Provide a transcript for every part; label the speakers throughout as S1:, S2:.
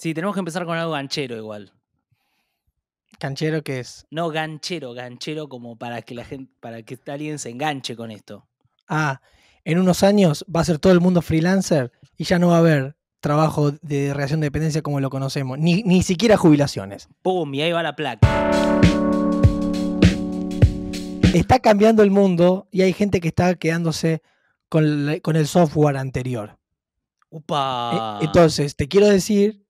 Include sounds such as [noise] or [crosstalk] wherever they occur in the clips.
S1: Sí, tenemos que empezar con algo ganchero igual.
S2: ¿Canchero qué es?
S1: No, ganchero, ganchero como para que la gente, para que alguien se enganche con esto.
S2: Ah, en unos años va a ser todo el mundo freelancer y ya no va a haber trabajo de reacción de dependencia como lo conocemos, ni, ni siquiera jubilaciones.
S1: ¡Pum! Y ahí va la placa.
S2: Está cambiando el mundo y hay gente que está quedándose con, con el software anterior.
S1: ¡Upa! E-,
S2: entonces, te quiero decir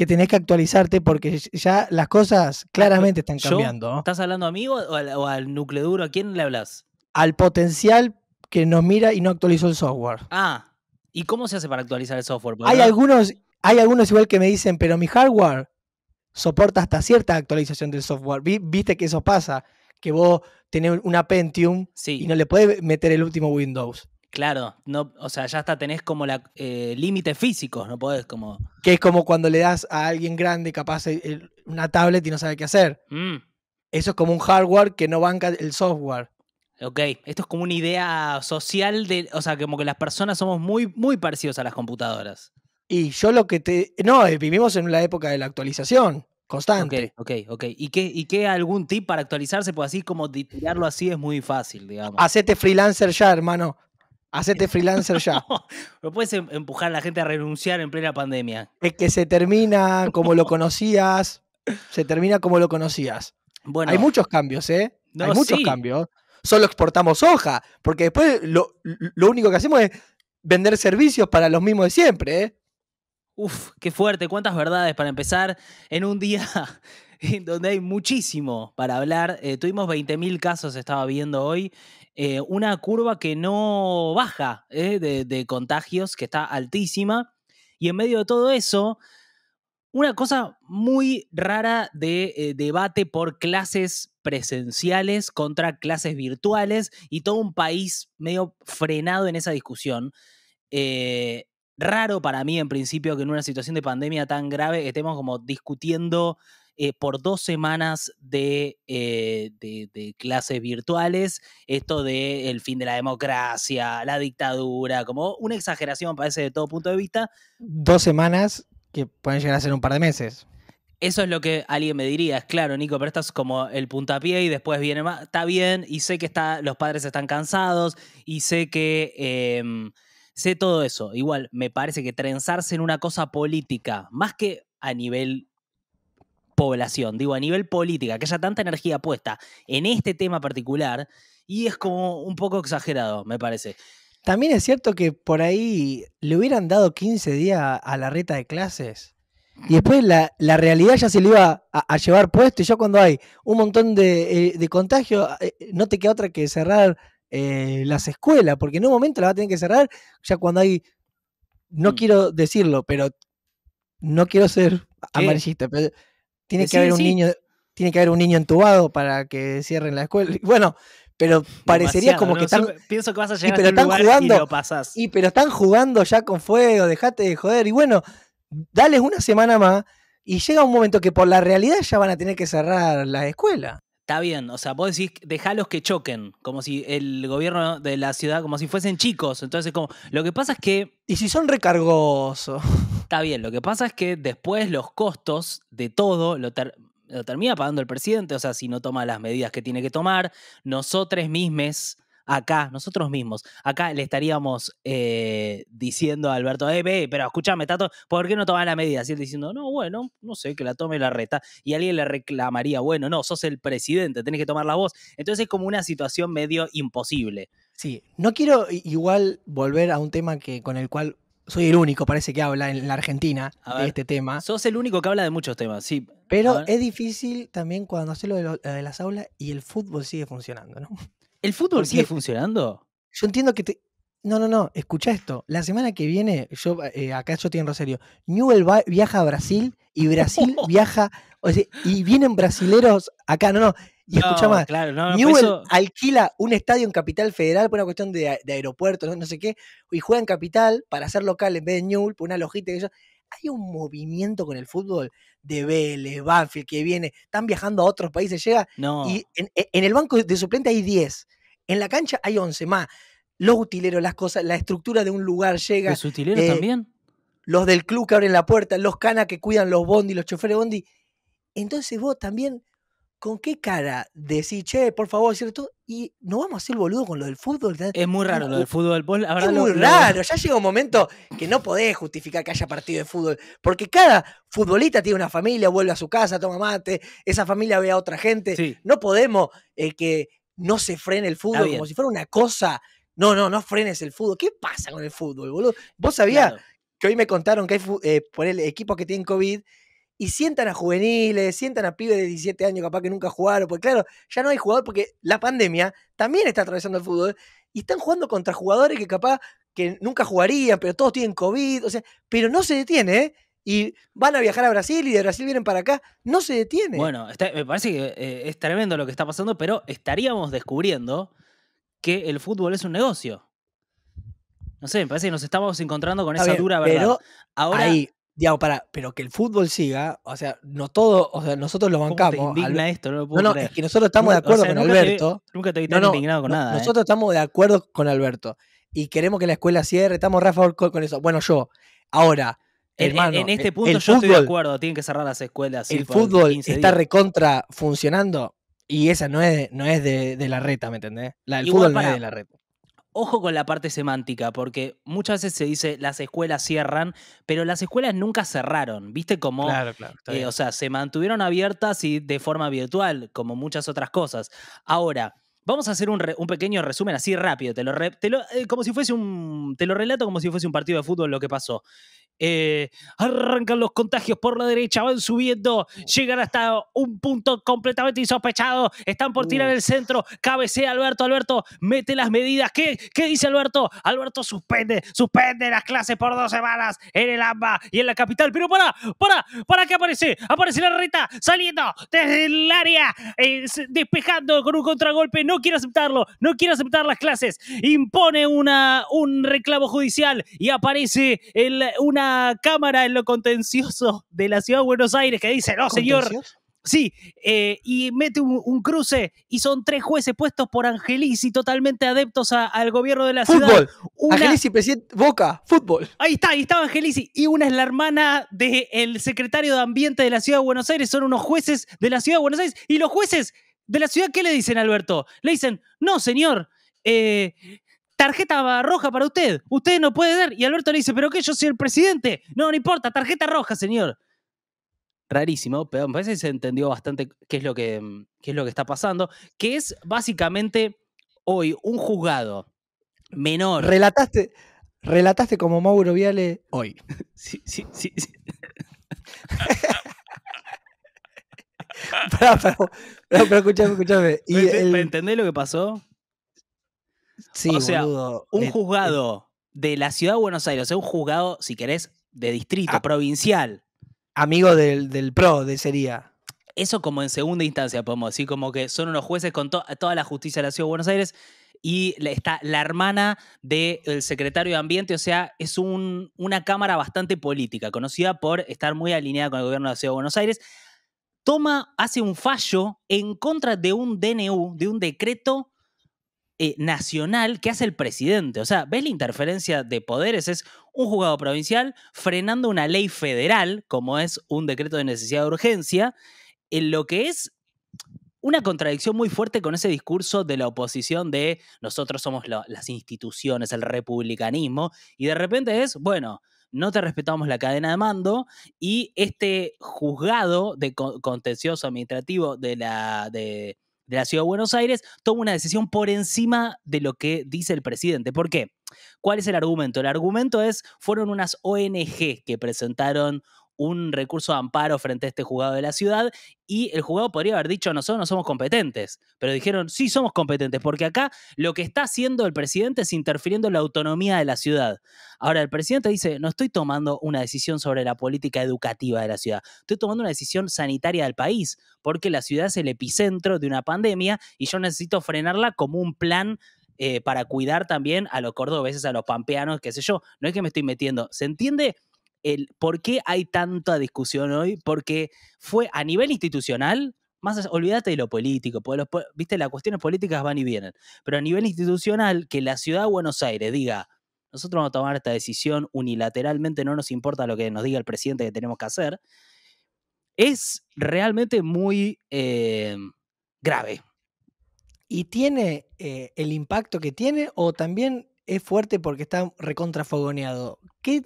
S2: que tenés que actualizarte porque ya las cosas ah, claramente están cambiando.
S1: ¿Estás hablando a mí o, al, núcleo duro? ¿A quién le hablas?
S2: Al potencial que nos mira y no actualizó el software.
S1: Ah, ¿y cómo se hace para actualizar el software? Hay
S2: algunos, hay algunos igual que me dicen, pero mi hardware soporta hasta cierta actualización del software. Viste que eso pasa, que vos tenés una Pentium y no le podés meter el último Windows.
S1: Claro, no, o sea, ya hasta tenés como la eh, límites físicos, no podés como.
S2: Que es como cuando le das a alguien grande capaz eh, una tablet y no sabe qué hacer. Mm. Eso es como un hardware que no banca el software.
S1: Ok, esto es como una idea social de, o sea, como que las personas somos muy, muy parecidos a las computadoras.
S2: Y yo lo que te. No, eh,
S1: vivimos en la época de la actualización constante. Ok, ok, ok. ¿Y qué, y qué algún tip para actualizarse? Pues así como tirarlo así es muy fácil, digamos.
S2: Hacete freelancer ya, hermano. Hacete freelancer ya. [laughs]
S1: No, puedes em-, empujar a la gente a renunciar en plena pandemia.
S2: Es que se termina como lo conocías. Se termina como lo conocías. Bueno, Hay muchos cambios, ¿eh? Hay muchos cambios. Solo exportamos hoja, porque después lo, único que hacemos es vender servicios para los mismos de siempre, ¿eh?
S1: Uf, qué fuerte, cuántas verdades para empezar en un día [laughs] donde hay muchísimo para hablar. Eh, tuvimos 20.000 casos, estaba viendo hoy, eh, una curva que no baja eh, de, contagios, que está altísima. Y en medio de todo eso, una cosa muy rara de eh, debate por clases presenciales contra clases virtuales y todo un país medio frenado en esa discusión. raro para mí en principio que en una situación de pandemia tan grave estemos como discutiendo eh, por dos semanas eh, de, clases virtuales, esto de el fin de la democracia, la dictadura, como una exageración parece de todo punto de vista.
S2: Dos semanas que pueden llegar a ser un par de meses.
S1: Eso es lo que alguien me diría, es claro, Nico, pero esto es como el puntapié y después viene más. Está bien, y sé que está, los padres están cansados, y sé que em, sé todo eso. Igual, me parece que trenzarse en una cosa política, más que a nivel población, digo, a nivel política, que haya tanta energía puesta en este tema particular, y es como un poco exagerado, me parece.
S2: También es cierto que por ahí le hubieran dado 15 días a la reta de clases. Y después la, realidad ya se le iba a, llevar puesto. Y ya cuando hay un montón de, eh, de contagio, eh, no te queda otra que cerrar eh, las escuelas, porque en un momento la va a tener que cerrar. Ya cuando hay. No mm. quiero decirlo, pero no quiero ser amarillista, pero tiene eh, que haber un niño, tiene que haber un niño entubado para que cierren la escuela. Bueno, pero parecería como que están.
S1: Pienso que vas a llegar pero a este están lugar jugando, y lo Y pero están
S2: jugando ya con fuego, dejate de joder. Y bueno, dales una semana más y llega un momento que por la realidad ya van a tener que cerrar la
S1: escuela. Está bien, o sea, vos decís, dejalos que choquen, como si el gobierno de la ciudad, como si fuesen chicos. Entonces, como, lo que pasa es que... ¿Y si son recargosos? [laughs] Está bien, lo que pasa es que después los costos de todo lo, lo termina pagando el presidente, o sea, si no toma las medidas que tiene que tomar, nosotros mismos acá, nosotros mismos, acá le estaríamos eh, diciendo a Alberto, eh, ve, pero escúchame, Tato, ¿por qué no tomás la medida? Si él diciendo, no, bueno, no sé, que la tome la reta. Y alguien le reclamaría, bueno, no, sos el presidente, tenés que tomar la voz. Entonces es como una situación medio imposible. Sí,
S2: no quiero igual volver a un tema que, con el cual soy el único, parece que habla en la Argentina de este tema. Sos el único que habla de muchos temas, sí. Pero es difícil también cuando haces lo eh, de, las aulas y el fútbol sigue funcionando, ¿no? ¿El fútbol sigue funcionando? Yo entiendo que te. No, no, no, escucha esto. La semana que viene, yo eh, acá yo tengo en Newell viaja a Brasil y Brasil [laughs] viaja. y vienen brasileros acá, no, no. Y escucha más. Newell alquila un estadio en Capital Federal por una cuestión de, aeropuertos aeropuerto, no, sé qué, y juega en Capital para ser local en vez de Newell, por una lojita y eso hay un movimiento con el fútbol de Vélez, Banfield, que viene, están viajando a otros países, llega. No. Y en, e, el banco de suplente hay 10. En la cancha hay 11 más. Los utileros, las cosas, la estructura de un lugar llega. ¿Los utileros eh, también? Los del club que abren la puerta, los canas que cuidan los bondi, los choferes bondi. Entonces vos también ¿con qué cara decís, che, por favor, ¿cierto? Y no vamos a ser boludo con lo del fútbol. Es muy raro lo del
S1: fútbol. es muy raro.
S2: [laughs] Ya llega un momento que no podés justificar que haya partido de fútbol. Porque cada futbolista tiene una familia, vuelve a su casa, toma mate, esa familia ve a otra gente. No podemos eh, que no se frene el fútbol como si fuera una cosa. No, no, no frenes el fútbol. ¿Qué pasa con el fútbol, boludo? ¿Vos sabías que hoy me contaron que hay eh, por el equipo que tiene COVID y sientan a juveniles, sientan a pibes de 17 años capaz que nunca jugaron, porque claro, ya no hay jugador porque la pandemia también está atravesando el fútbol y están jugando contra jugadores que capaz que nunca jugarían, pero todos tienen COVID, pero no se detiene, ¿eh? Y van a viajar a Brasil y de Brasil vienen para acá, no se detiene. Bueno,
S1: me parece que eh, es tremendo lo que está pasando, pero estaríamos descubriendo que el fútbol es un negocio. No sé, me parece que nos estamos encontrando con esa dura verdad. Pero Ahora, Digo, para, pero que el
S2: fútbol siga, o sea, no todo, o sea, nosotros lo bancamos. Te indigna esto,
S1: no, lo puedo no, es que nosotros estamos de acuerdo con Alberto. nunca te he no, indignado con nada. ¿eh? Nosotros
S2: estamos de acuerdo con Alberto y queremos que la escuela cierre, estamos re con eso. Bueno, yo, ahora, hermano, en, este punto yo estoy de
S1: acuerdo, tienen que cerrar las escuelas. El fútbol está
S2: recontra funcionando y esa no es, no es de, la reta, ¿me entendés? La del fútbol no es de la
S1: reta. Ojo con la parte semántica, porque muchas veces se dice las escuelas cierran, pero las escuelas nunca cerraron, ¿viste? cómo, claro, claro, eh, o sea, se mantuvieron abiertas y de forma virtual, como muchas otras cosas. Ahora, Vamos a hacer un, pequeño resumen así rápido, te lo, eh, como si fuese un, te lo relato como si fuese un partido de fútbol lo que pasó. Eh, arrancan los contagios por la derecha, van subiendo, llegan hasta un punto completamente insospechado, están por tirar el centro, cabecea Alberto, Alberto mete las medidas, ¿qué, dice Alberto? Alberto suspende, suspende las clases por dos semanas en el AMBA y en la capital, pero para, para, para que aparece, aparece la rita saliendo desde el área, despejando con un contragolpe, no no quiere aceptarlo, no quiere aceptar las clases, impone una, un reclamo judicial y aparece el, una cámara en lo contencioso de la ciudad de Buenos Aires que dice, no señor, Sí, eh, y mete un, cruce y son tres jueces puestos por Angelici, totalmente adeptos al gobierno de la ciudad. Fútbol, Angelici,
S2: presidente Boca, fútbol.
S1: Ahí está, ahí estaba Angelici. Y una es la hermana del secretario de Ambiente de la ciudad de Buenos Aires. Son unos jueces de la ciudad de Buenos Aires. Y los jueces de la ciudad, ¿qué le dicen a Alberto? Le dicen, no, señor, eh, tarjeta roja para usted, usted no puede dar. Y Alberto le dice, pero qué, yo soy el presidente. No, no importa, tarjeta roja, señor. Rarísimo, pero me parece que se entendió bastante qué es lo que, mm, es lo que está pasando, que es básicamente hoy un juzgado menor. Relataste,
S2: relataste como Mauro Viale hoy. [laughs] sí, sí. sí. [laughs] Pero
S1: ¿Entendés lo que pasó? Sí, o un eh, juzgado eh. de la ciudad de Buenos Aires, o sea, un juzgado, si querés, de distrito, ah. provincial.
S2: Amigo del, del PRO, de sería.
S1: Eso como en segunda instancia, podemos decir, como que son unos jueces con toda la justicia de la ciudad de Buenos Aires y está la hermana del secretario de Ambiente, o sea, es un, una cámara bastante política, conocida por estar muy alineada con el gobierno de la ciudad de Buenos Aires toma, hace un fallo en contra de un DNU, de un decreto eh, nacional que hace el presidente. O sea, ¿ves la interferencia de poderes? Es un juzgado provincial frenando una ley federal, como es un decreto de necesidad de urgencia, en lo que es una contradicción muy fuerte con ese discurso de la oposición de nosotros somos las instituciones, el republicanismo, y de repente es, bueno, no te respetamos la cadena de mando y este juzgado de contencioso administrativo de la, de, la Ciudad de Buenos Aires toma una decisión por encima de lo que dice el presidente. ¿Por qué? ¿Cuál es el argumento? El argumento es, fueron unas ONG que presentaron un recurso de amparo frente a este juzgado de la ciudad y el juzgado podría haber dicho nosotros no somos competentes, pero dijeron sí somos competentes porque acá lo que está haciendo el presidente es interfiriendo en la autonomía de la ciudad. Ahora el presidente dice no estoy tomando una decisión sobre la política educativa de la ciudad, estoy tomando una decisión sanitaria del país porque la ciudad es el epicentro de una pandemia y yo necesito frenarla como un plan eh, para cuidar también a los cordobeses, a los pampeanos, qué sé yo. No es que me estoy metiendo. ¿Se entiende por qué hay tanta discusión hoy, porque fue a nivel institucional, más olvídate de lo político, porque viste, las cuestiones políticas van y vienen, pero a nivel institucional, que la ciudad de Buenos Aires diga, nosotros vamos a tomar esta decisión unilateralmente, no nos importa lo que nos diga el presidente que tenemos que hacer,
S2: es realmente muy eh, grave. ¿Y tiene eh, el impacto que tiene o también es fuerte porque está recontrafogoneado? ¿Qué,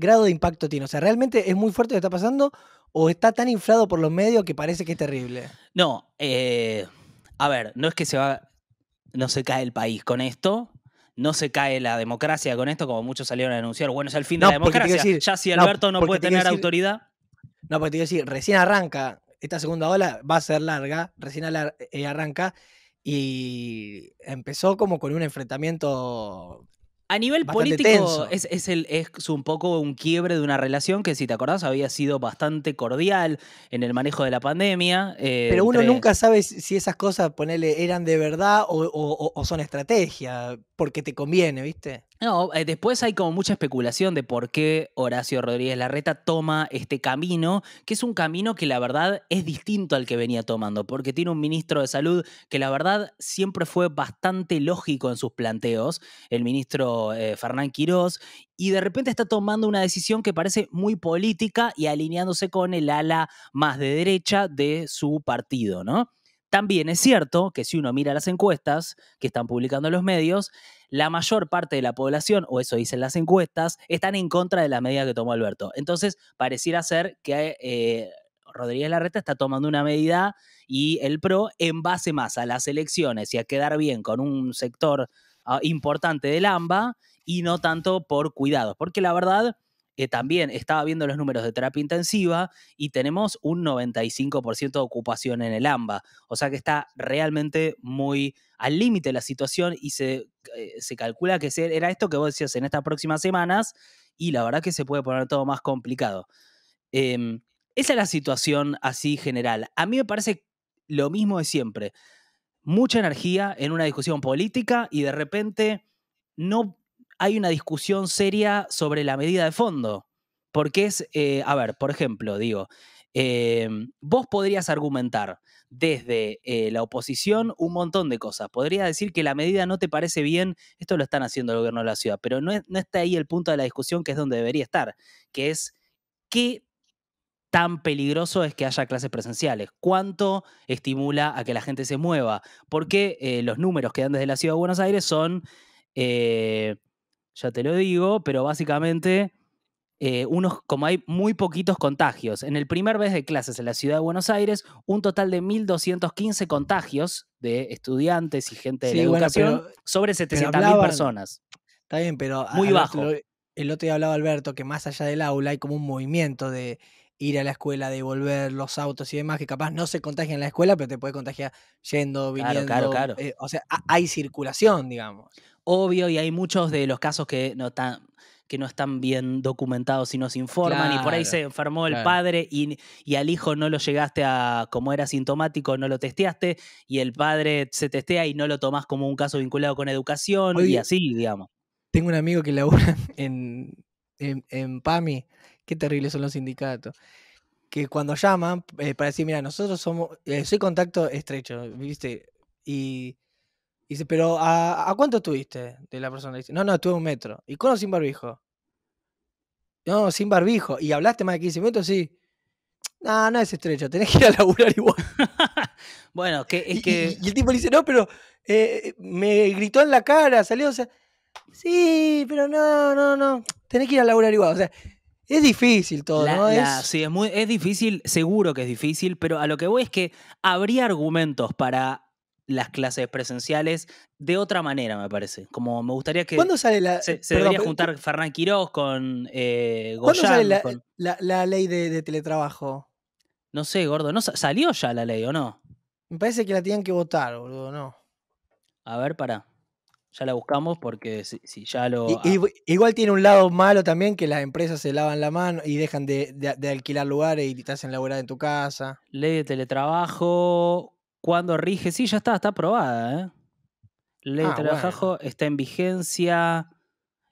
S2: grado de impacto tiene? O sea, ¿realmente es muy fuerte lo que está pasando o está tan inflado por los medios que parece que es terrible?
S1: No, eh, a ver, no es que se va, no se cae el país con esto, no se cae la democracia
S2: con esto, como muchos salieron a denunciar. Bueno, es el fin de la democracia. ya si Alberto no, puede tener autoridad. No, porque te iba decir, recién arranca, esta segunda ola va a ser larga, recién eh, arranca y empezó como con un enfrentamiento a nivel político
S1: es, el, es, un poco un quiebre de una relación que, si te acordás, había sido bastante cordial en el manejo de la pandemia. Eh, Pero uno nunca
S2: sabe si esas cosas, ponele, eran de verdad o son estrategia porque te conviene, ¿viste?
S1: No, eh, después hay como mucha especulación de por qué Horacio Rodríguez Larreta toma este camino, que es un camino que la verdad es distinto al que venía tomando, porque tiene un ministro de salud que la verdad siempre fue bastante lógico en sus planteos, el ministro eh, Fernán Quirós, y de repente está tomando una decisión que parece muy política y alineándose con el ala más de derecha de su partido, ¿no? También es cierto que si uno mira las encuestas que están publicando los medios, la mayor parte de la población, o eso dicen las encuestas, están en contra de la medida que tomó Alberto. Entonces, pareciera ser que eh, Rodríguez Larreta está tomando una medida y el PRO, en base más a las elecciones y a quedar bien con un sector ah, importante del AMBA, y no tanto por cuidados. Porque la verdad también estaba viendo los números de terapia intensiva y tenemos un 95% de ocupación en el AMBA. O sea que está realmente muy al límite la situación y se, eh, calcula que era esto que vos decías en estas próximas semanas y la verdad que se puede poner todo más complicado. Em, esa es la situación así general. A mí me parece lo mismo de siempre. Mucha energía en una discusión política y de repente no hay una discusión seria sobre la medida de fondo. Porque es, eh, a ver, por ejemplo, digo, em, vos podrías argumentar desde eh, la oposición un montón de cosas. Podría decir que la medida no te parece bien, esto lo están haciendo el gobierno de la ciudad, pero no, está ahí el punto de la discusión que es donde debería estar, que es qué tan peligroso es que haya clases presenciales? ¿Cuánto estimula a que la gente se mueva? Porque eh, los números que dan desde la Ciudad de Buenos Aires son ya te lo digo, pero básicamente eh, unos, como hay muy poquitos contagios. En el primer mes de clases en la ciudad de Buenos Aires, un total de 1.215 contagios de estudiantes y gente de la educación sobre 700.000 personas.
S2: Está bien, pero... Muy bajo. el otro día hablaba Alberto que más allá del aula hay como un movimiento de ir a la escuela, devolver los autos y demás, que capaz no se contagia en la escuela, pero te puede contagiar yendo, viniendo. Claro, claro, eh, claro. o sea, hay circulación, digamos.
S1: Obvio, y hay muchos de los casos que no están que no están bien documentados y se informan, y por ahí se enfermó el padre y, al hijo no lo llegaste a, como era sintomático, no lo testeaste, y el padre se testea y no lo tomás como un caso vinculado con educación, y así, digamos.
S2: Tengo un amigo que labura [laughs] en, en PAMI, qué terribles son los sindicatos. Que cuando llaman eh, para decir, mira, nosotros somos, eh, soy contacto estrecho, ¿viste? Y, dice, pero a, cuánto tuviste? De la persona dice, no, no, estuve un metro. ¿Y cono sin barbijo? No, sin barbijo. ¿Y hablaste más de 15 minutos? Sí. No, no es estrecho, tenés que ir a [laughs] laburar igual. [laughs] bueno, que es que. Y, el tipo dice, no, pero eh, me gritó en la cara, salió, o sea. Sí, pero no, no, no. Tenés que ir a laburar igual. O sea, es difícil todo, ¿no? es...
S1: Sí, es, muy, es difícil, seguro que es difícil, pero a lo que voy es que habría argumentos para las clases presenciales de otra manera, me parece. Como me gustaría que. ¿Cuándo sale
S2: la.? Se, debería juntar
S1: Fernán Quirós con. Eh, ¿Cuándo sale
S2: la, ley de, teletrabajo?
S1: No sé, gordo. ¿no? ¿Salió ya la ley o no?
S2: Me parece que la tienen que votar, boludo, no.
S1: A ver, para ya la buscamos porque si, ya lo...
S2: igual tiene un lado malo también que las empresas se lavan la mano y dejan de, alquilar lugares y te hacen laburar en tu casa. Ley de teletrabajo, cuando rige, sí, ya está, está
S1: aprobada. ¿eh? Ley de ah, teletrabajo está en vigencia.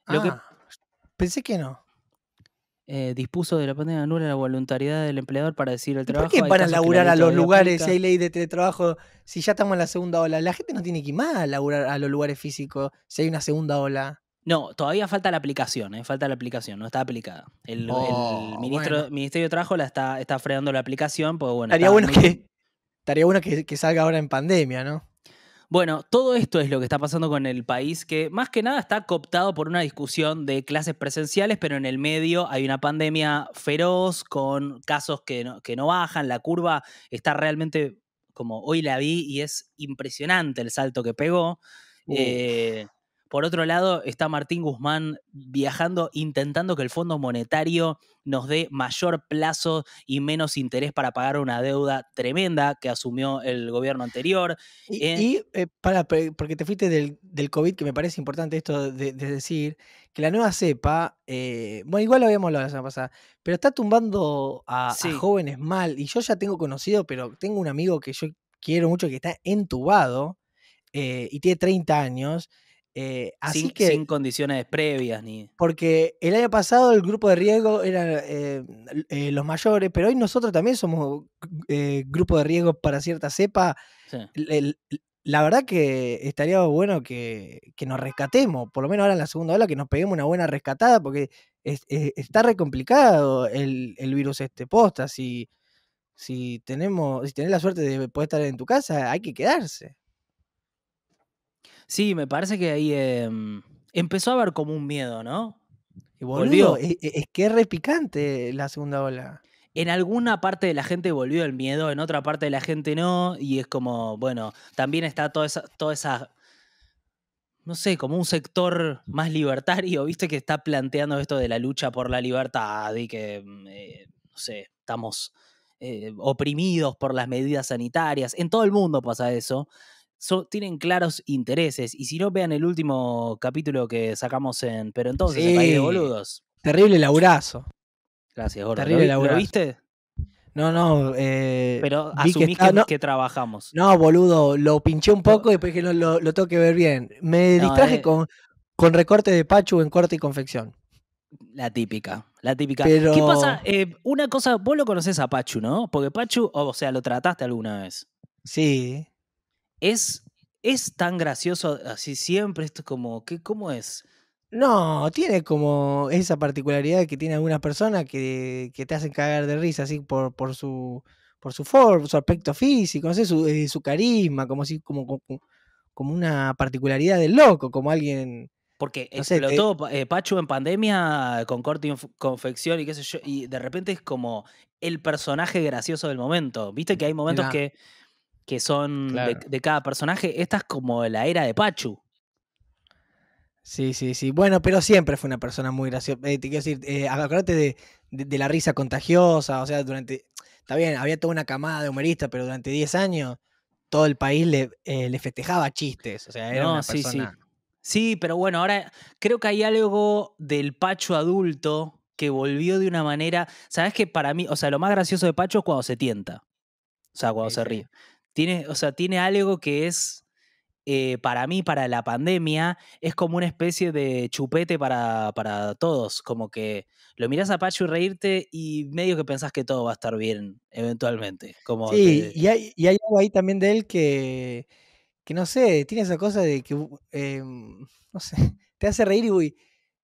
S1: Ah,
S2: pensé que no.
S1: Eh, dispuso de la pandemia anula la voluntariedad del empleador para decir el trabajo. ¿Por qué para laburar a los lugares si hay
S2: ley de teletrabajo? Si ya estamos en la segunda ola, la gente no tiene que ir más a laburar a los lugares físicos si hay una segunda ola. No, todavía
S1: falta la aplicación, eh, falta la aplicación, no está aplicada. El, oh, ministro, Ministerio de Trabajo está, está frenando la aplicación, pues bueno. Estaría bueno, que, que salga ahora en pandemia, ¿no? Bueno, todo esto es lo que está pasando con el país, que más que nada está cooptado por una discusión de clases presenciales, pero en el medio hay una pandemia feroz, con casos que no, bajan, la curva está realmente como hoy la vi y es impresionante el salto que pegó. Eh, por otro lado, está Martín Guzmán viajando intentando que el Fondo Monetario nos dé mayor plazo y menos interés para pagar una deuda tremenda que asumió el gobierno anterior. Y, eh,
S2: eh, para, porque te fuiste del, COVID, que me parece importante esto de, decir, que la nueva cepa, eh, bueno, igual lo habíamos hablado la semana pasada, pero está tumbando a, jóvenes mal. Y yo ya tengo conocido, pero tengo un amigo que yo quiero mucho que está entubado. y tiene 30 años, eh, así sin,
S1: condiciones previas ni.
S2: Porque el año pasado el grupo de riesgo eran eh, eh, los mayores, pero hoy nosotros también somos grupo de riesgo para cierta cepa. la verdad que estaría bueno que, nos rescatemos, por lo menos ahora en la segunda ola, que nos peguemos una buena rescatada, porque está re complicado el, virus este posta. Si, si tenemos, si tenés la suerte de poder estar en tu casa, hay que quedarse. Sí, me parece que ahí em, empezó a haber como un miedo,
S1: ¿no? Y volvió. E,
S2: e, es, que es repicante la segunda ola.
S1: En alguna parte de la gente volvió el miedo, en otra parte de la gente no, y es como, bueno, también está toda esa, toda esa no sé, como un sector más libertario, viste, que está planteando esto de la lucha por la libertad y que, mm, eh, no sé, estamos eh, oprimidos por las medidas sanitarias. En todo el mundo pasa eso tienen claros intereses. Y si no, vean el último capítulo que sacamos en. Pero entonces, el de Boludos.
S2: Terrible laburazo.
S1: Gracias, gordo. Terrible ¿Lo, viste?
S2: No, no. Eh, pero asumí que,
S1: trabajamos.
S2: No, boludo. Lo pinché un poco y después que lo, lo, tengo que ver bien. Me distraje eh con, con recorte de Pachu en corte y confección.
S1: La típica, la típica. ¿Qué pasa? Eh, una cosa, vos lo conoces a Pachu, ¿no? Porque Pachu, o sea, lo trataste alguna vez. Sí es, es tan gracioso así siempre, esto como, ¿cómo es?
S2: No, tiene como esa particularidad que tiene algunas personas que, te hacen cagar de risa, así por, por su por su forma, su aspecto físico, no sé, su, eh, su carisma, como como, como, una particularidad del loco, como alguien porque no explotó
S1: eh, Pachu en pandemia con corte y confección y qué sé yo, y de repente es como el personaje gracioso del momento. Viste que hay momentos que que son de, cada personaje.
S2: Esta es como la era de Pachu. Sí, sí, sí. Bueno, pero siempre fue una persona muy graciosa. Eh, te quiero decir, eh, acuérdate de, de, la risa contagiosa. O sea, durante. Está bien, había toda una camada de humoristas, pero durante 10 años todo el país eh, le, festejaba chistes. O sea, era una sí, persona. Sí. sí, pero bueno, ahora creo que hay algo
S1: del Pachu adulto que volvió de una manera. ¿Sabes que para mí, o sea, lo más gracioso de Pachu es cuando se tienta? O sea, cuando se ríe. Tiene, o sea, tiene algo que es, eh, para mí, para la pandemia, es como una especie de chupete para, para todos. Como que lo mirás a Pacho y reírte y medio que pensás que todo va a estar bien eventualmente. Como sí,
S2: y, hay, algo ahí también de él que, que no sé, tiene esa cosa de que, uh, em, [laughs] no sé, te hace reír y uy,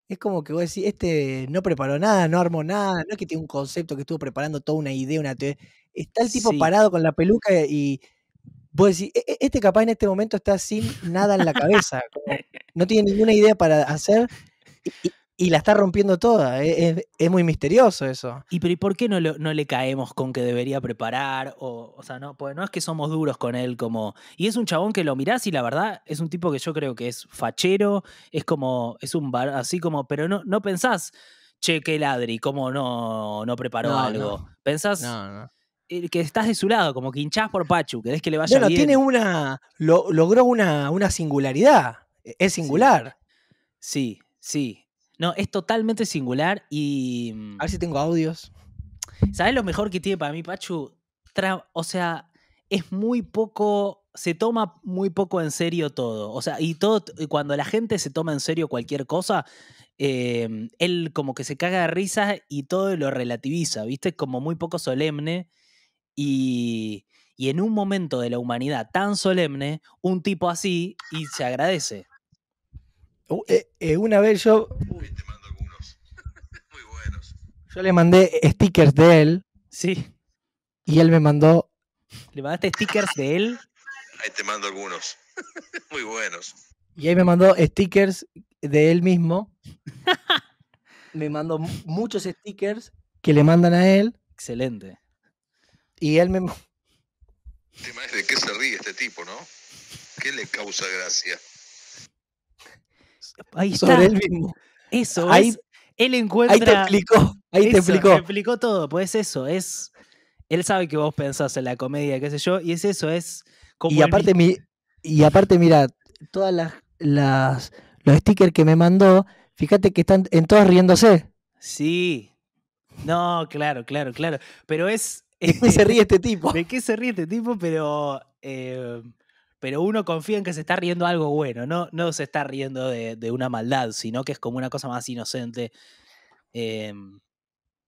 S2: es como que a decir este no preparó nada, no armó nada, no es que tiene un concepto que estuvo preparando toda una idea, una teoría. Está el tipo parado con la peluca y vos decís, e-, e-, este capaz en este momento está sin nada en la cabeza, [laughs] no tiene ninguna idea para hacer y, la está rompiendo toda. E-, es, muy misterioso eso.
S1: ¿Y pero por qué no, no le caemos con que debería preparar? O, sea, no, pues no es que somos duros con él como... Y es un chabón que lo mirás y la verdad es un tipo que yo creo que es fachero, es como, es un así como, pero no, no pensás, che, qué ladri, cómo no, no preparó algo. No. Pensás... No, eh, que estás de su lado, como que hinchás por Pachu, querés que le vaya bueno, bien. tiene
S2: una. logró una, una, singularidad. E, es singular. Sí, sí.
S1: No, es totalmente singular y. Mm, A ver si tengo audios. ¿Sabes lo mejor que tiene para mí, Pachu? o sea, es muy poco. Se toma muy poco en serio todo. O sea, y todo. Cuando la gente se toma en serio cualquier cosa, em, él como que se caga de risa y todo lo relativiza, ¿viste? como muy poco solemne y, en un momento de la humanidad tan solemne, un tipo así y se agradece.
S2: Uh, eh, eh, una vez yo. te mando algunos. Muy buenos. Yo le mandé stickers de él. Sí. Y él me mandó.
S1: ¿Le mandaste stickers de él? Ahí te mando algunos. [laughs] Muy
S2: buenos. Y ahí me mandó stickers de él mismo. [laughs] me mandó muchos stickers que le mandan a él. Excelente. Y él me... El tema es de qué se ríe este tipo, ¿no? ¿Qué le causa gracia? Ahí Sobre él mismo. Eso ahí, Él encuentra. Ahí te explicó. Ahí te explicó. Te explicó todo.
S1: Pues eso, es. Él sabe que vos pensás en la comedia, qué sé yo, y es eso, es Y aparte, mi,
S2: y aparte mira, todas las, las. Los stickers que me mandó, fíjate que están en todos riéndose.
S1: Sí. No, claro, claro, claro. Pero es. ¿De qué se ríe este tipo? [laughs] ¿De qué se ríe este tipo? Pero, eh, pero uno confía en que se está riendo algo bueno, no, no se está riendo de, una maldad, sino que es como una cosa más inocente. Em,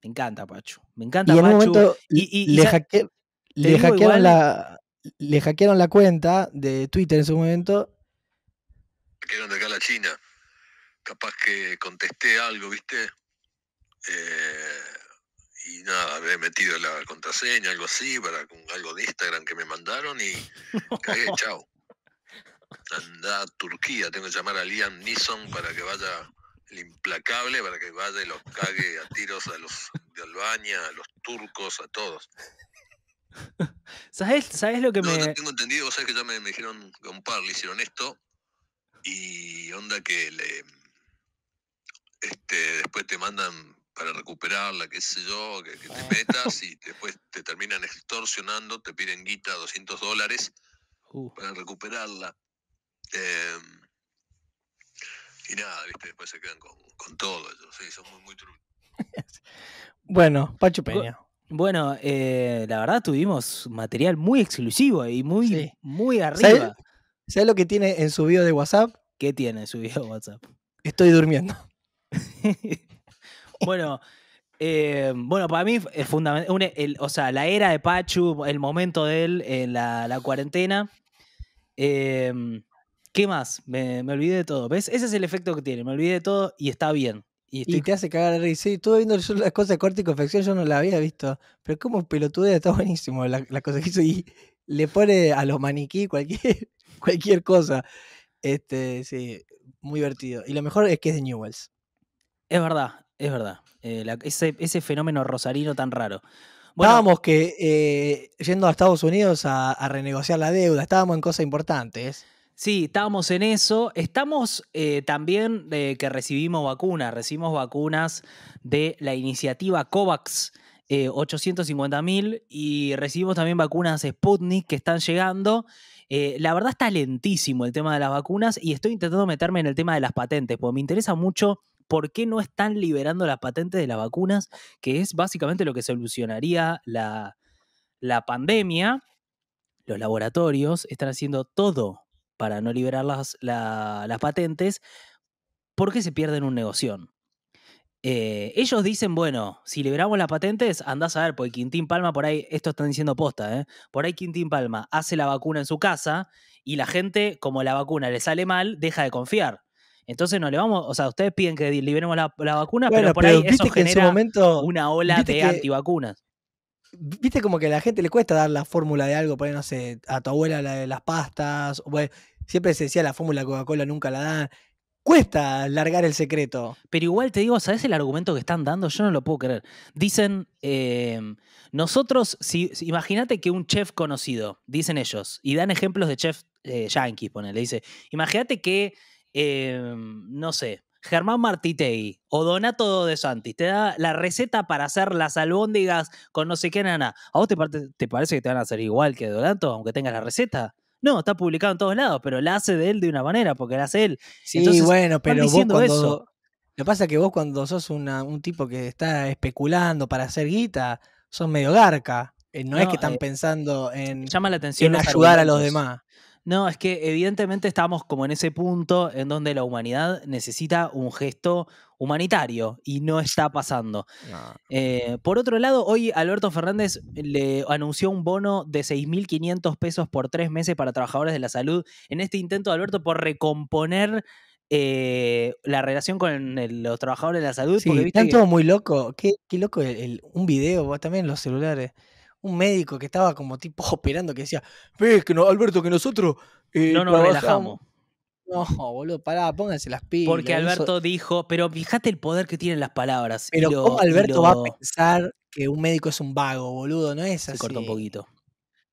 S1: me encanta, Pacho Me encanta, y en momento
S2: le, hackearon la, le hackearon la cuenta de Twitter en su momento. Hackearon de acá a la China. Capaz que contesté algo, ¿viste? Eh, y nada, había metido la contraseña, algo así, para con algo de Instagram que me mandaron y
S1: cagué, [laughs] chao.
S2: anda Turquía, tengo que llamar a Liam Neeson para que vaya el implacable, para que vaya y los cague a tiros a los de Albania, a los turcos, a todos.
S1: ¿Sabes, ¿Sabes lo que me.? No
S2: tengo entendido, vos sabés que ya me, dijeron que un par le hicieron esto y onda que le. Este, después te mandan para recuperarla, qué sé yo, que, te ah. metas y [laughs] después te terminan extorsionando, te piden guita 200 dólares uh. para recuperarla. Em, y nada, viste, después se quedan con, todo son muy, [laughs] bueno, Pacho Peña.
S1: Bueno, eh, la verdad tuvimos material muy exclusivo y muy, muy arriba.
S2: ¿Sabes? lo que tiene en su video de WhatsApp? ¿Qué tiene en su video de WhatsApp? Estoy durmiendo. [laughs]
S1: Bueno, eh, bueno, para mí es fundamental, o sea, la era de Pachu, el momento de él en la, cuarentena. Eh, ¿Qué más? Me, olvidé de todo. ¿Ves? Ese es el efecto que tiene. Me olvidé de todo y está bien.
S2: Y, te hace cagar de risa. Sí, estuve viendo las cosas de corte y confección, yo no las había visto. Pero como pelotudea, está buenísimo la, cosa que hizo. Y le pone a los maniquí cualquier, [laughs] cualquier cosa. Este, sí, muy divertido. Y lo mejor es que es de Newells. Es verdad, es verdad. Eh, ese, fenómeno rosarino tan raro. estábamos que eh, yendo a Estados Unidos a, renegociar la deuda, estábamos en cosas importantes.
S1: Sí, estábamos en eso. Estamos eh, también que recibimos vacunas, recibimos vacunas de la iniciativa COVAX. 850.000 y recibimos también vacunas Sputnik que están llegando. la verdad está lentísimo el tema de las vacunas y estoy intentando meterme en el tema de las patentes, porque me interesa mucho ¿Por qué no están liberando las patentes de las vacunas? Que es básicamente lo que solucionaría la, pandemia. Los laboratorios están haciendo todo para no liberar las, patentes. las patentes porque se pierden un negocio. Eh, ellos dicen, bueno, si liberamos las patentes, andás a ver, porque Quintín Palma por ahí, esto están diciendo posta, ¿eh? por ahí Quintín Palma hace la vacuna en su casa y la gente, como la vacuna le sale mal, deja de confiar. Entonces no le vamos, o sea, ustedes piden que liberemos la, vacuna, pero por ahí eso genera una ola de antivacunas.
S2: Viste como que a la gente le cuesta dar la fórmula de algo, por ahí no sé, a tu abuela de las pastas, siempre se decía la fórmula Coca-Cola nunca la dan. Cuesta largar el secreto. Pero igual
S1: te digo, ¿sabes el argumento que están dando? Yo no lo puedo creer. Dicen, eh, nosotros, si, imagínate que un chef conocido, dicen ellos, y dan ejemplos de chef eh, yankee, pone, le dice, imagínate que Em, no sé, Germán Martitei o Donato De Santis te da la receta para hacer las albóndigas con no sé qué nana. ¿A vos te, parece que te van a hacer igual que Donato, aunque tengas la receta? No, está publicado en todos lados,
S2: pero la hace de él de una manera, porque la hace él. Sí, bueno, pero vos cuando, eso? Lo que pasa es que vos cuando sos un tipo que está especulando para hacer guita, sos medio garca. Eh, no, es que están eh, pensando en, llama la atención en ayudar a los demás. No, es que
S1: evidentemente estamos como en ese punto en donde la humanidad necesita un gesto humanitario y no está pasando. Eh, por otro lado, hoy Alberto Fernández le anunció un bono de 6.500 pesos por tres meses para trabajadores de la salud en este intento de Alberto por recomponer eh, la relación con los trabajadores
S2: de la salud. Sí, están todos muy locos. Qué, loco el, un video, también los celulares un médico que estaba como tipo [laughs] operando que decía, ves que no, Alberto, que nosotros eh, no nos relajamos. No, boludo, pará, pónganse las pilas. Porque Alberto
S1: dijo, pero fíjate el
S2: poder que tienen las palabras. Pero ¿cómo Alberto va a pensar que un médico es un vago, boludo? No es así. Se cortó un poquito.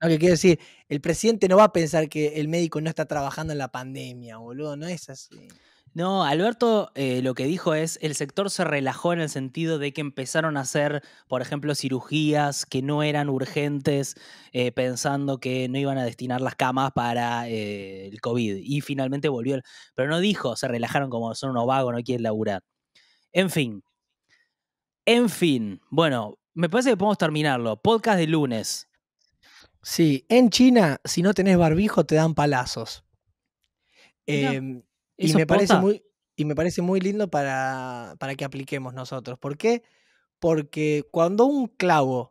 S2: No, que quiero decir, el presidente no va a pensar que el médico no está trabajando en la pandemia, boludo, no es así.
S1: No, Alberto eh, lo que dijo es, el sector se relajó en el sentido de que empezaron a hacer, por ejemplo, cirugías que no eran urgentes, eh, pensando que no iban a destinar las camas para eh, el COVID. Y finalmente volvió, pero no dijo, se relajaron como son unos vagos, no quieren laburar. En fin, en fin, bueno, me parece que podemos terminarlo. Podcast de
S2: lunes. Sí, en China, si no tenés barbijo, te dan palazos. Y me, parece muy, y me parece muy lindo para, para que apliquemos nosotros. ¿Por qué? Porque cuando un clavo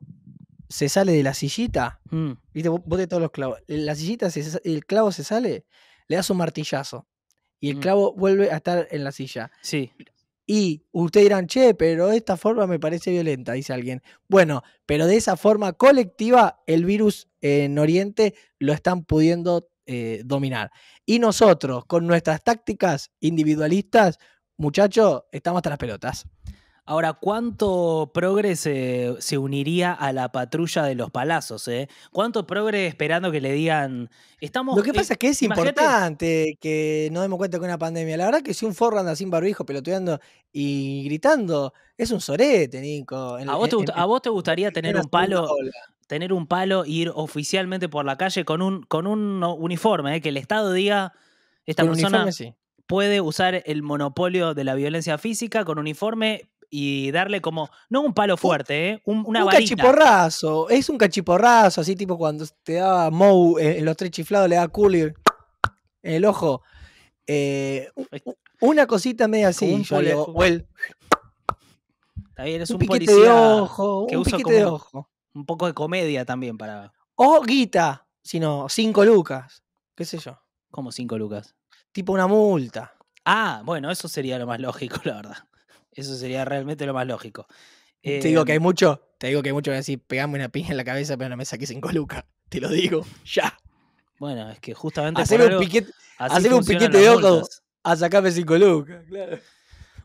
S2: se sale de la sillita, y mm. viste, bote todos los clavos, la sillita, el clavo se sale, le das un martillazo y el mm. clavo vuelve a estar en la silla. Sí. Y ustedes dirán, che, pero esta forma me parece violenta, dice alguien. Bueno, pero de esa forma colectiva, el virus en Oriente lo están pudiendo eh, dominar. Y nosotros, con nuestras tácticas individualistas, muchachos, estamos hasta las pelotas.
S1: Ahora, ¿cuánto progres eh, se, uniría a la patrulla de los palazos? Eh? ¿Cuánto progres esperando que le digan, estamos... Lo que pasa eh, es que es
S2: importante que no demos cuenta que una pandemia. La verdad que si un forro anda sin barbijo, peloteando y gritando, es un sorete, Nico.
S1: ¿A, vos te, gustaría tener un palo tener un palo e ir oficialmente por la calle con un, con un uniforme, eh, que el Estado diga, esta persona puede usar el monopolio de la violencia física con uniforme y darle como, no un palo fuerte, ¿eh? un, una un cachiporrazo,
S2: es un cachiporrazo, así tipo cuando te da Mou eh, en, los tres chiflados, le da Cooler en el ojo. Eh, una cosita media así, un es un, ojo,
S1: un piquete de ojo. Un poco de comedia
S2: también para. O guita, sino cinco lucas. ¿Qué sé yo? ¿Cómo cinco lucas? Tipo una multa.
S1: Ah, bueno, eso sería lo más lógico, [laughs] la verdad. Eso
S2: sería realmente lo más lógico. te digo que hay em, mucho, te digo que hay mucho que decir, pegame una piña en la cabeza, pero no me saqué cinco lucas. Te lo digo, [laughs] ya. Bueno, es que justamente. Hacer un piquete, un piquete de ojos a sacarme cinco lucas,
S1: claro.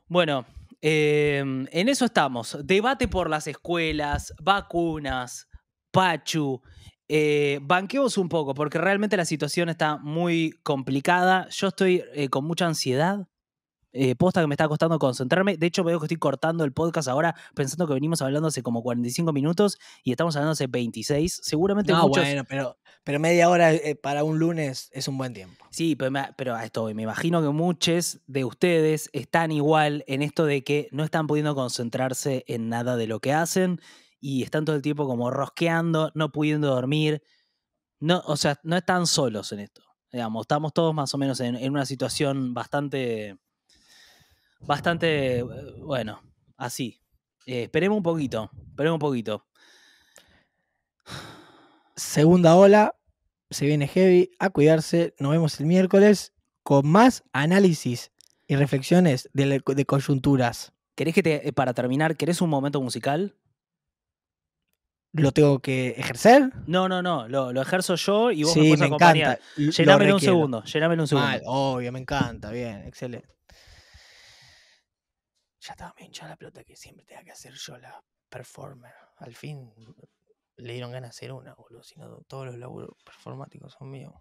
S1: Bueno, Em, en eso estamos. Debate por las escuelas, vacunas, Pachu. Eh, banqueos un poco, porque realmente la situación está muy complicada. Yo estoy eh, con mucha ansiedad. Eh, posta que me está costando concentrarme. De hecho, veo que estoy cortando el podcast ahora pensando que venimos hablando hace como 45 minutos y estamos hablando hace 26. Seguramente no, bueno, pero, pero media hora eh, para un lunes es un buen tiempo. Sí, pero, esto Me imagino que muchos de ustedes están igual en esto de que no están pudiendo concentrarse en nada de lo que hacen y están todo el tiempo como rosqueando, no pudiendo dormir. No, o sea, no están solos en esto. Digamos, estamos todos más o menos en, en una situación bastante bastante, eh, bueno, así. Eh, esperemos un poquito, esperemos un poquito.
S2: Segunda ola, se viene heavy, a cuidarse. Nos vemos el miércoles con más análisis y reflexiones de, coyunturas. ¿Querés que te, eh, para terminar, querés un momento musical? ¿Lo tengo que ejercer?
S1: No, no, no. Lo, ejerzo yo y vos sí, me encanta. acompañar. un segundo. un segundo.
S2: obvio, me encanta. Bien, excelente ya estaba bien, hinchada la pelota que siempre tenía que hacer yo la performer. Al fin le dieron ganas de hacer una, boludo. sino todos los laburos performáticos son míos.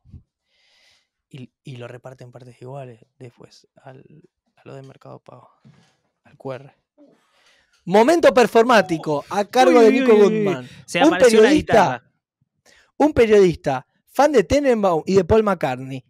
S2: Y, lo reparten partes iguales después al, a lo de Mercado Pago, al QR. Momento performático a cargo de Nico Goodman. Se un periodista, un periodista, fan de Tenenbaum y de Paul McCartney,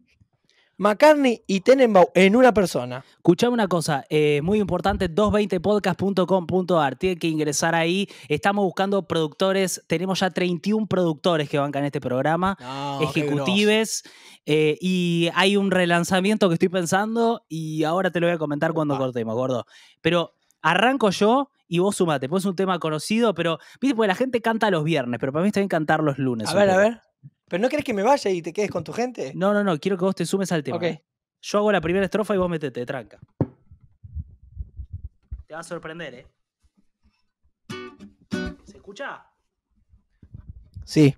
S2: McCartney y Tenenbaum en una persona. Escuchame una cosa, eh, muy importante,
S1: 220podcast.com.ar. Tiene que ingresar ahí. Estamos buscando productores. Tenemos ya 31 productores que bancan este programa,
S2: ejecutives.
S1: Eh, y hay un relanzamiento que estoy pensando y ahora te lo voy a comentar cuando cortemos, gordo. Pero arranco yo y vos sumate. Pues es un tema conocido, pero, viste, porque la gente canta los viernes, pero para mí está bien cantar los lunes. A ver, a ver.
S2: ¿Pero no querés que me vaya y te quedes con tu gente?
S1: No, no, no, quiero que vos te sumes al tema.
S2: Okay. Yo hago la primera
S1: estrofa y vos metete, tranca. Te va a sorprender, ¿eh? ¿Se escucha?
S2: Sí.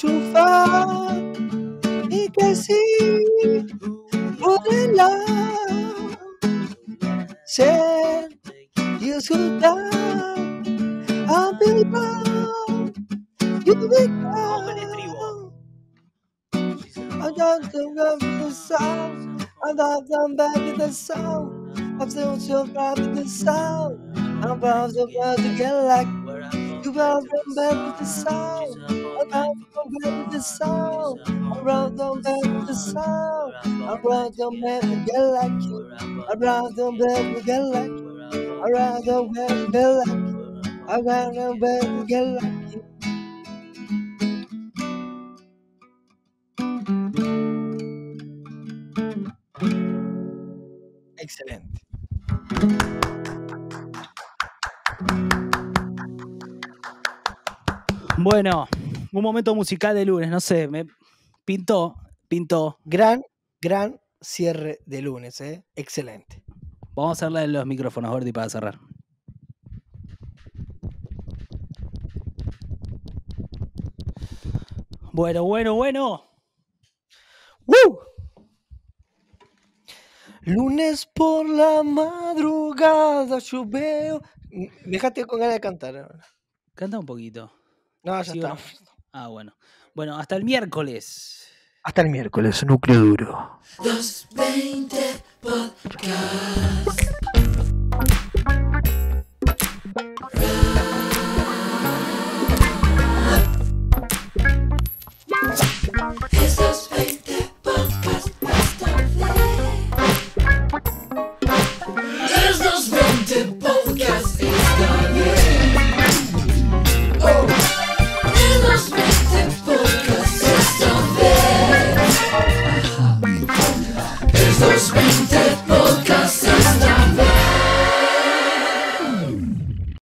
S2: chauffard est cassé au-delà. Celle qui love. un peu du décor. I got to go to the south. I got done back to the south. I'm still so proud of the south. I'm proud of the Cadillac. You got them back to the south. I'd rather around the the sound, around them the sound, around them every get lucky, around them every get lucky, around them every get lucky, around a girl like you. Excellent. Bueno, un momento musical de lunes, no sé, me pintó, pintó. Gran, gran cierre de lunes, ¿eh? Excelente. Vamos a de los micrófonos, Gordi, para cerrar.
S1: Bueno, bueno, bueno.
S2: ¡Woo! Lunes por la madrugada yo veo... Déjate con ganas de cantar. Canta un
S1: poquito. No, ya está. Ah, bueno. Bueno, hasta el miércoles.
S2: Hasta el miércoles, núcleo duro.
S1: 220 podcast.
S2: 20 podcast más tarde. 20 podcast.